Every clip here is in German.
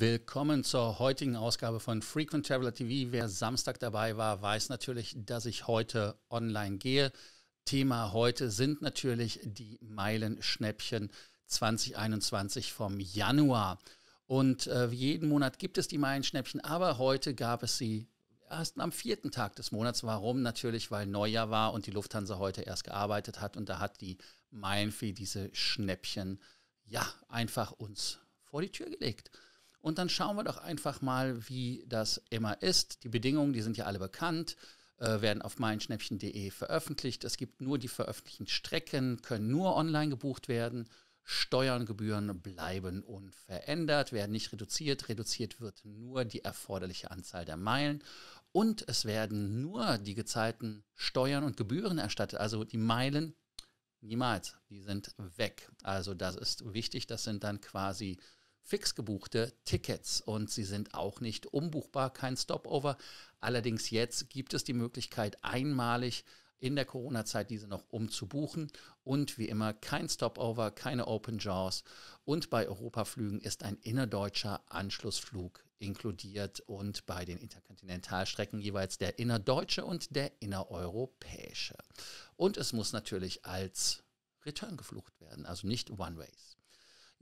Willkommen zur heutigen Ausgabe von Frequent Traveler TV. Wer Samstag dabei war, weiß natürlich, dass ich heute online gehe. Thema heute sind natürlich die Meilenschnäppchen 2021 vom Januar. Und äh, jeden Monat gibt es die Meilenschnäppchen, aber heute gab es sie erst am vierten Tag des Monats. Warum? Natürlich, weil Neujahr war und die Lufthansa heute erst gearbeitet hat und da hat die Meilenfee diese Schnäppchen ja einfach uns vor die Tür gelegt. Und dann schauen wir doch einfach mal, wie das immer ist. Die Bedingungen, die sind ja alle bekannt, äh, werden auf meinschnäppchen.de veröffentlicht. Es gibt nur die veröffentlichten Strecken, können nur online gebucht werden. Steuern, Gebühren bleiben unverändert, werden nicht reduziert. Reduziert wird nur die erforderliche Anzahl der Meilen. Und es werden nur die gezahlten Steuern und Gebühren erstattet, also die Meilen niemals. Die sind weg. Also das ist wichtig. Das sind dann quasi fix gebuchte Tickets und sie sind auch nicht umbuchbar, kein Stopover. Allerdings jetzt gibt es die Möglichkeit, einmalig in der Corona-Zeit diese noch umzubuchen. Und wie immer kein Stopover, keine Open Jaws. Und bei Europaflügen ist ein innerdeutscher Anschlussflug inkludiert und bei den Interkontinentalstrecken jeweils der innerdeutsche und der innereuropäische. Und es muss natürlich als Return geflucht werden, also nicht One-Ways.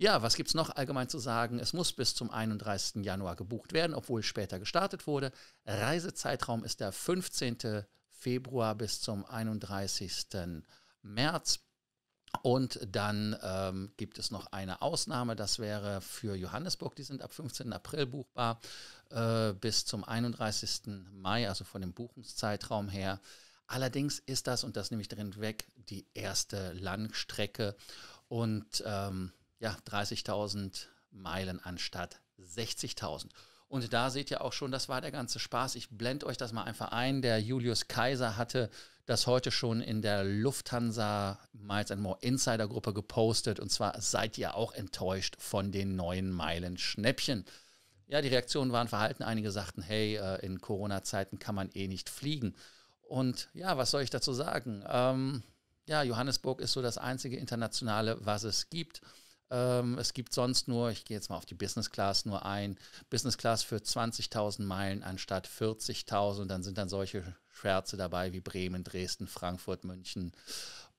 Ja, was gibt es noch allgemein zu sagen? Es muss bis zum 31. Januar gebucht werden, obwohl später gestartet wurde. Reisezeitraum ist der 15. Februar bis zum 31. März. Und dann ähm, gibt es noch eine Ausnahme, das wäre für Johannesburg, die sind ab 15. April buchbar äh, bis zum 31. Mai, also von dem Buchungszeitraum her. Allerdings ist das, und das nehme ich drin weg, die erste Langstrecke. Und ähm, ja, 30.000 Meilen anstatt 60.000. Und da seht ihr auch schon, das war der ganze Spaß. Ich blende euch das mal einfach ein. Der Julius Kaiser hatte das heute schon in der Lufthansa Miles and More Insider Gruppe gepostet. Und zwar seid ihr auch enttäuscht von den neuen Meilen Schnäppchen. Ja, die Reaktionen waren verhalten. Einige sagten, hey, äh, in Corona-Zeiten kann man eh nicht fliegen. Und ja, was soll ich dazu sagen? Ähm, ja, Johannesburg ist so das einzige internationale, was es gibt. Ähm, es gibt sonst nur, ich gehe jetzt mal auf die Business Class nur ein, Business Class für 20.000 Meilen anstatt 40.000. Dann sind dann solche Schwärze dabei wie Bremen, Dresden, Frankfurt, München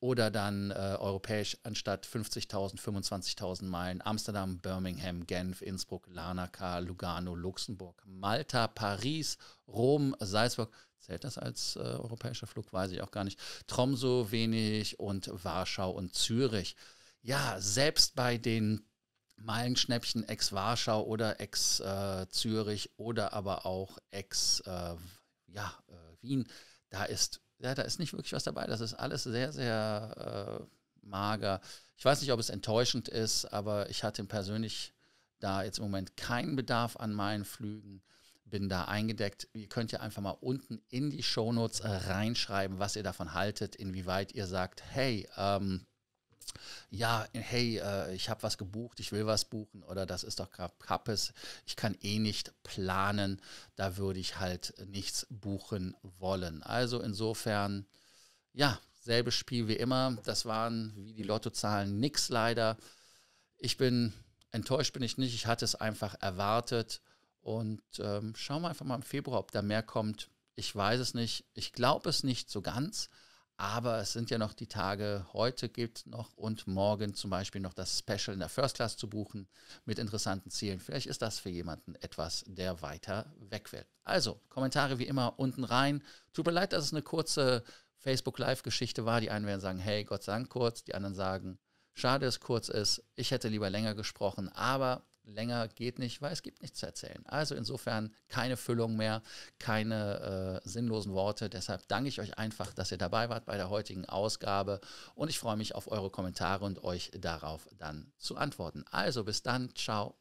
oder dann äh, europäisch anstatt 50.000, 25.000 Meilen Amsterdam, Birmingham, Genf, Innsbruck, Lanaka, Lugano, Luxemburg, Malta, Paris, Rom, Salzburg. Zählt das als äh, europäischer Flug? Weiß ich auch gar nicht. Tromso wenig und Warschau und Zürich ja, selbst bei den Meilenschnäppchen ex-Warschau oder ex-Zürich äh, oder aber auch ex äh, äh, Wien, da ist, ja, da ist nicht wirklich was dabei. Das ist alles sehr, sehr mager. Ich weiß nicht, ob es enttäuschend ist, aber ich hatte persönlich da jetzt im Moment keinen Bedarf an meinen Flügen. Bin da eingedeckt. Ihr könnt ja einfach mal unten in die Shownotes äh, reinschreiben, was ihr davon haltet, inwieweit ihr sagt, hey, ähm, ja, hey, äh, ich habe was gebucht, ich will was buchen oder das ist doch Kappes, ich kann eh nicht planen, da würde ich halt nichts buchen wollen. Also insofern, ja, selbes Spiel wie immer. Das waren wie die Lottozahlen nix leider. Ich bin enttäuscht, bin ich nicht. Ich hatte es einfach erwartet und ähm, schauen wir einfach mal im Februar, ob da mehr kommt. Ich weiß es nicht. Ich glaube es nicht so ganz. Aber es sind ja noch die Tage, heute gibt noch und morgen zum Beispiel noch das Special in der First Class zu buchen mit interessanten Zielen. Vielleicht ist das für jemanden etwas, der weiter weg will. Also, Kommentare wie immer unten rein. Tut mir leid, dass es eine kurze Facebook-Live-Geschichte war. Die einen werden sagen, hey, Gott sei Dank kurz. Die anderen sagen, schade, dass es kurz ist. Ich hätte lieber länger gesprochen. Aber länger geht nicht, weil es gibt nichts zu erzählen. Also insofern keine Füllung mehr, keine äh, sinnlosen Worte. Deshalb danke ich euch einfach, dass ihr dabei wart bei der heutigen Ausgabe und ich freue mich auf eure Kommentare und euch darauf dann zu antworten. Also bis dann, ciao.